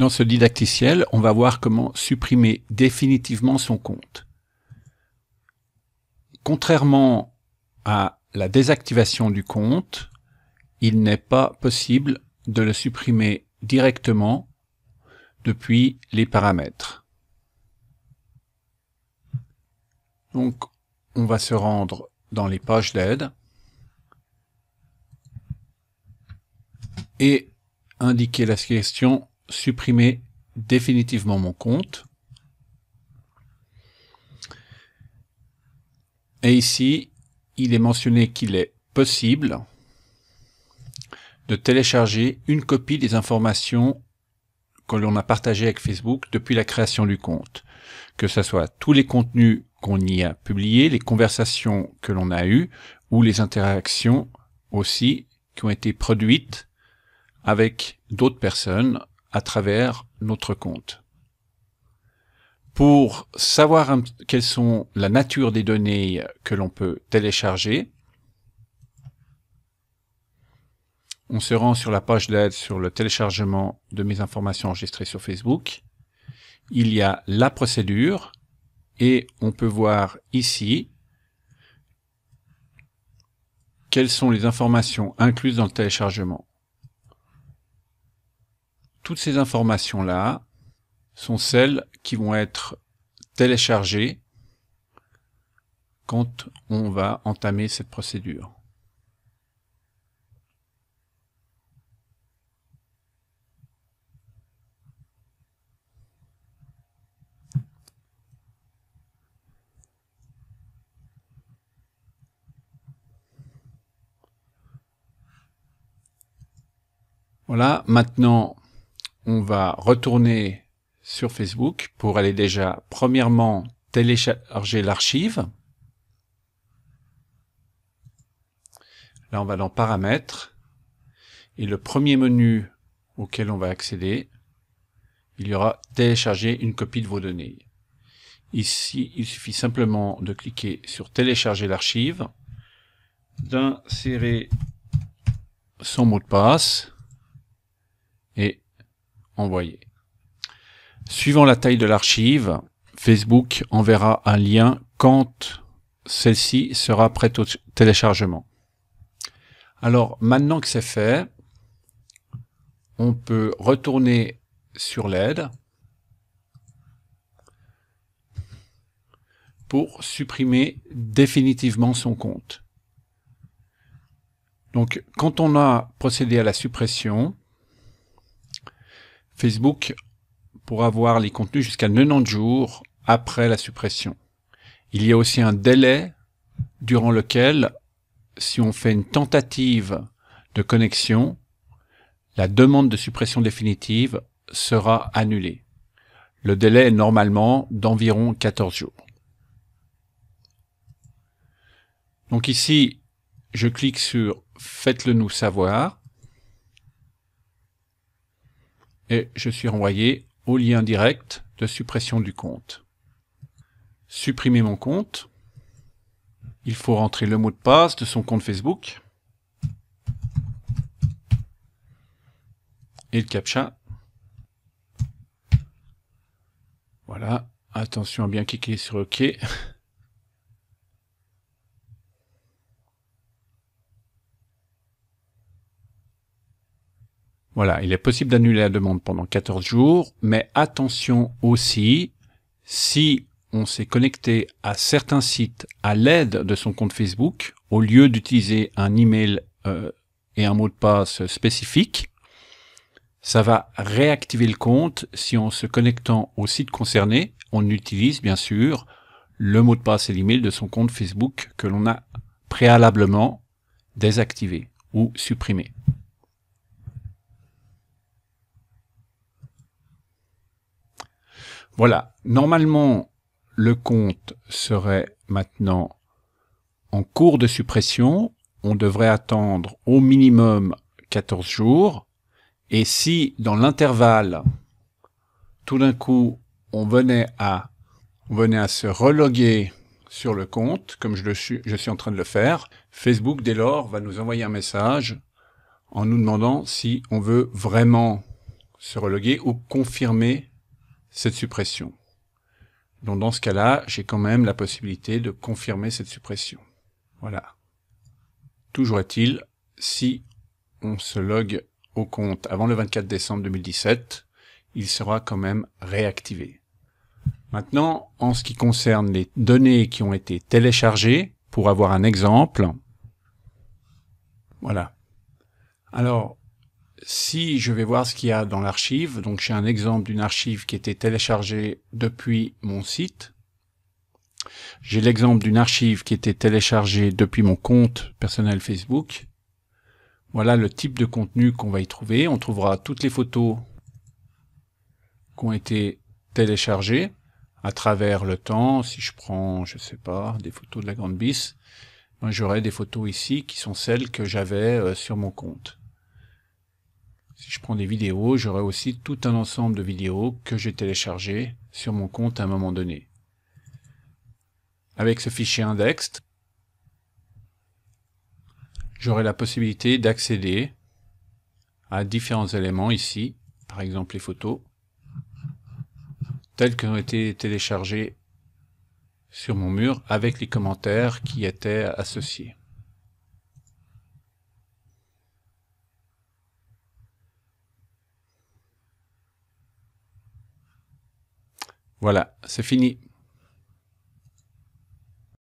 Dans ce didacticiel, on va voir comment supprimer définitivement son compte. Contrairement à la désactivation du compte, il n'est pas possible de le supprimer directement depuis les paramètres. Donc, on va se rendre dans les pages d'aide et indiquer la question supprimer définitivement mon compte. Et ici, il est mentionné qu'il est possible de télécharger une copie des informations que l'on a partagées avec Facebook depuis la création du compte. Que ce soit tous les contenus qu'on y a publiés, les conversations que l'on a eues, ou les interactions aussi qui ont été produites avec d'autres personnes à travers notre compte. Pour savoir quelles sont la nature des données que l'on peut télécharger, on se rend sur la page d'aide sur le téléchargement de mes informations enregistrées sur Facebook. Il y a la procédure et on peut voir ici quelles sont les informations incluses dans le téléchargement toutes ces informations-là sont celles qui vont être téléchargées quand on va entamer cette procédure. Voilà, maintenant, on va retourner sur Facebook pour aller déjà, premièrement, télécharger l'archive. Là, on va dans Paramètres. Et le premier menu auquel on va accéder, il y aura Télécharger une copie de vos données. Ici, il suffit simplement de cliquer sur Télécharger l'archive, d'insérer son mot de passe, et Suivant la taille de l'archive, Facebook enverra un lien quand celle-ci sera prête au téléchargement. Alors maintenant que c'est fait, on peut retourner sur l'aide pour supprimer définitivement son compte. Donc quand on a procédé à la suppression, Facebook pourra voir les contenus jusqu'à 90 jours après la suppression. Il y a aussi un délai durant lequel, si on fait une tentative de connexion, la demande de suppression définitive sera annulée. Le délai est normalement d'environ 14 jours. Donc ici, je clique sur Faites-le nous savoir. et je suis renvoyé au lien direct de suppression du compte. Supprimer mon compte. Il faut rentrer le mot de passe de son compte Facebook et le captcha. Voilà, attention à bien cliquer sur OK. Voilà, il est possible d'annuler la demande pendant 14 jours, mais attention aussi, si on s'est connecté à certains sites à l'aide de son compte Facebook, au lieu d'utiliser un email euh, et un mot de passe spécifique, ça va réactiver le compte si en se connectant au site concerné, on utilise bien sûr le mot de passe et l'email de son compte Facebook que l'on a préalablement désactivé ou supprimé. Voilà. Normalement, le compte serait maintenant en cours de suppression. On devrait attendre au minimum 14 jours. Et si, dans l'intervalle, tout d'un coup, on venait à, à se reloguer sur le compte, comme je, suis, je suis en train de le faire, Facebook, dès lors, va nous envoyer un message en nous demandant si on veut vraiment se reloguer ou confirmer cette suppression. Donc dans ce cas-là, j'ai quand même la possibilité de confirmer cette suppression. Voilà. Toujours est-il, si on se log au compte avant le 24 décembre 2017, il sera quand même réactivé. Maintenant, en ce qui concerne les données qui ont été téléchargées, pour avoir un exemple, voilà. Alors, si je vais voir ce qu'il y a dans l'archive, donc j'ai un exemple d'une archive qui était téléchargée depuis mon site. J'ai l'exemple d'une archive qui était téléchargée depuis mon compte personnel Facebook. Voilà le type de contenu qu'on va y trouver. On trouvera toutes les photos qui ont été téléchargées à travers le temps. Si je prends, je sais pas, des photos de la Grande Bis, ben, j'aurai des photos ici qui sont celles que j'avais euh, sur mon compte. Si je prends des vidéos, j'aurai aussi tout un ensemble de vidéos que j'ai téléchargées sur mon compte à un moment donné. Avec ce fichier index, j'aurai la possibilité d'accéder à différents éléments ici, par exemple les photos, telles qu'elles ont été téléchargées sur mon mur avec les commentaires qui étaient associés. Voilà, c'est fini.